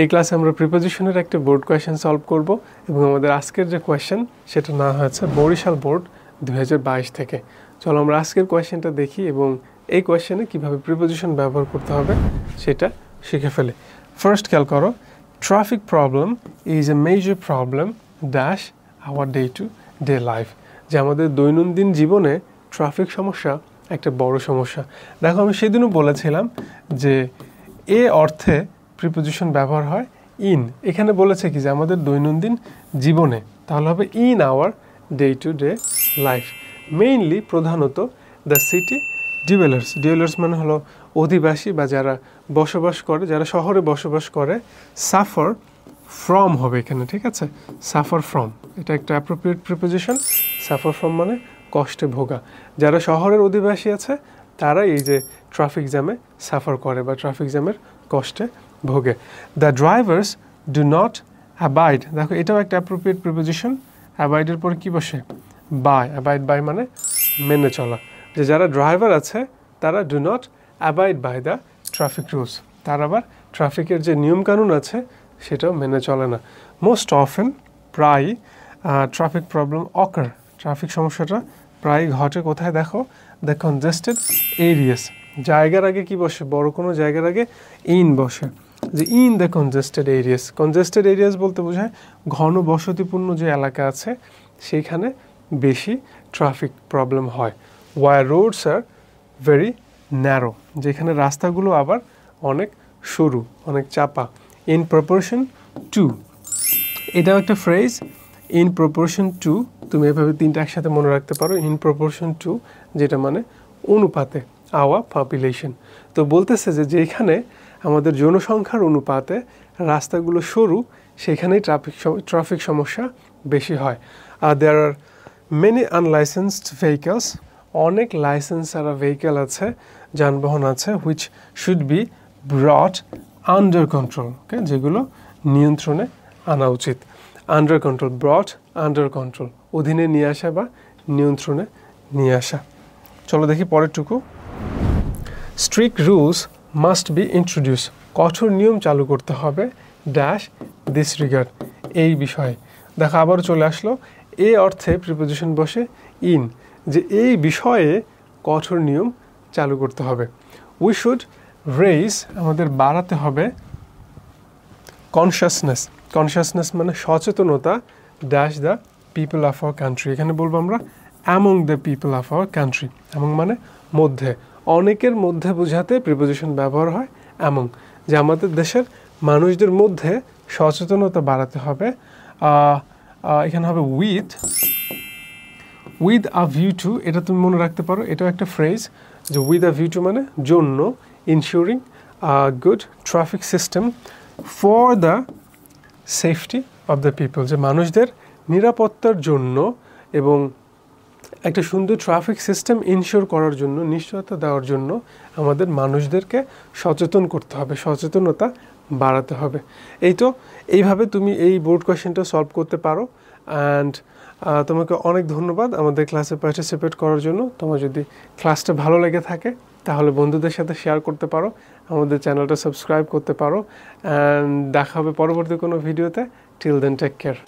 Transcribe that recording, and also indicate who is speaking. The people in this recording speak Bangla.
Speaker 1: এই ক্লাসে আমরা প্রিপোজিশনের একটা বোর্ড কোয়েশন সলভ করব এবং আমাদের আজকের যে কোয়েশ্চেন সেটা না হয়েছে বরিশাল বোর্ড দু থেকে চলো আমরা আজকের কোয়েশ্চেনটা দেখি এবং এই কোয়েশনে কীভাবে প্রিপোজিশন ব্যবহার করতে হবে সেটা শিখে ফেলে ফার্স্ট খেয়াল করো traffic problem is a major problem dash our day to day life যে আমাদের দৈনন্দিন জীবনে ট্রাফিক সমস্যা একটা বড় সমস্যা দেখো আমি সেদিনও বলেছিলাম যে এ অর্থে প্রিপোজিশন ব্যবহার হয় ইন এখানে বলেছে কি যে আমাদের দৈনন্দিন জীবনে তাহলে হবে in our day to day life mainly প্রধানত দ্য সিটি ডিওয়েলার্স ডিওয়েলার্স মানে হলো অধিবাসী বা যারা বসবাস করে যারা শহরে বসবাস করে সাফার ফ্রম হবে এখানে ঠিক আছে সাফার ফ্রম এটা একটা অ্যাপ্রোপ্রিয়েট প্রিপোজিশন সাফার ফ্রম মানে কষ্টে ভোগা যারা শহরের অধিবাসী আছে তারা এই যে ট্রাফিক জ্যামে সাফার করে বা ট্রাফিক জ্যামের কষ্টে ভোগে the drivers do not abide দেখো এটাও একটা অ্যাপ্রোপ্রিয়েট প্রিপোজিশন অ্যাবাইডের পর কী বসে বাই অ্যাবাইড বাই মানে মেনে চলা যে যারা ড্রাইভার আছে তারা do not abide by the traffic rules তার আবার ট্রাফিকের যে নিয়মকানুন আছে সেটাও মেনে চলে না মোস্ট অফেন প্রায় ট্রাফিক প্রবলেম অকার ট্রাফিক সমস্যাটা প্রায় ঘটে কোথায় দেখো দ্য কনজেস্টেড এরিয়াস জায়গার আগে কি বসে বড় কোনো জায়গার আগে ইন বসে যে in the congested areas congested areas বলতে বোঝায় ঘন বসতিপূর্ণ যে এলাকা আছে সেইখানে বেশি ট্রাফিক প্রবলেম হয় where roads are very narrow যেখানে রাস্তাগুলো আবার অনেক সরু অনেক চাপা ইন প্রপোর্শন টু এটাও একটা ফ্রেজ ইন প্রপোর্শন টু তুমি এভাবে তিনটা একসাথে মনে রাখতে পারো ইন প্রপোর্শন টু যেটা মানে অনুপাতে আওয়া পপুলেশন তো বলতেছে যে যেখানে আমাদের জনসংখ্যার অনুপাতে রাস্তাগুলো সরু সেখানেই ট্রাফিক ট্রাফিক সমস্যা বেশি হয় আর there are many unlicensed vehicles অনেক লাইসেন্স ছাড়া ভেহিকেল আছে যানবাহন আছে which should be brought under control okay যেগুলো নিয়ন্ত্রণে আনা উচিত under control brought under control অধীনে নিয়ে আসা বা নিয়ন্ত্রণে নিয়ে আসা চলো দেখি পরেরটুকু strict rules must be introduce কঠোর নিয়ম চালু করতে হবে ড্যাশ দিস রিগার্ড এই বিষয়ে দেখা আবার চলে আসলো এ অর্থে প্রিপোজিশন বসে ইন যে এই বিষয়ে কঠোর নিয়ম চালু করতে হবে উই শুড রেইস আমাদের বাড়াতে হবে কনসাসনেস কনসাসনেস মানে সচেতনতা dash the people of our country এখানে বলবো আমরা among the people of our country among মানে মধ্যে অনেকের মধ্যে বোঝাতে প্রিপোজিশন ব্যবহার হয় এমন যে আমাদের দেশের মানুষদের মধ্যে সচেতনতা বাড়াতে হবে এখানে হবে with with a view to এটা তুমি মনে রাখতে পারো এটাও একটা ফ্রেজ যে উইথ আ ভিউ টু মানে জন্য ensuring a good traffic system for the safety of the people যে মানুষদের নিরাপত্তার জন্য এবং একটা সুন্দর ট্রাফিক সিস্টেম ইনশিওর করার জন্য নিশ্চয়তা দেওয়ার জন্য আমাদের মানুষদেরকে সচেতন করতে হবে সচেতনতা বাড়াতে হবে এই তো এইভাবে তুমি এই বোর্ড কোয়েশ্চেনটা সলভ করতে পারো অ্যান্ড তোমাকে অনেক ধন্যবাদ আমাদের ক্লাসে পার্টিসিপেট করার জন্য তোমার যদি ক্লাসটা ভালো লেগে থাকে তাহলে বন্ধুদের সাথে শেয়ার করতে পারো আমাদের চ্যানেলটা সাবস্ক্রাইব করতে পারো অ্যান্ড দেখা হবে পরবর্তী কোনো ভিডিওতে টিল দেন টেক কেয়ার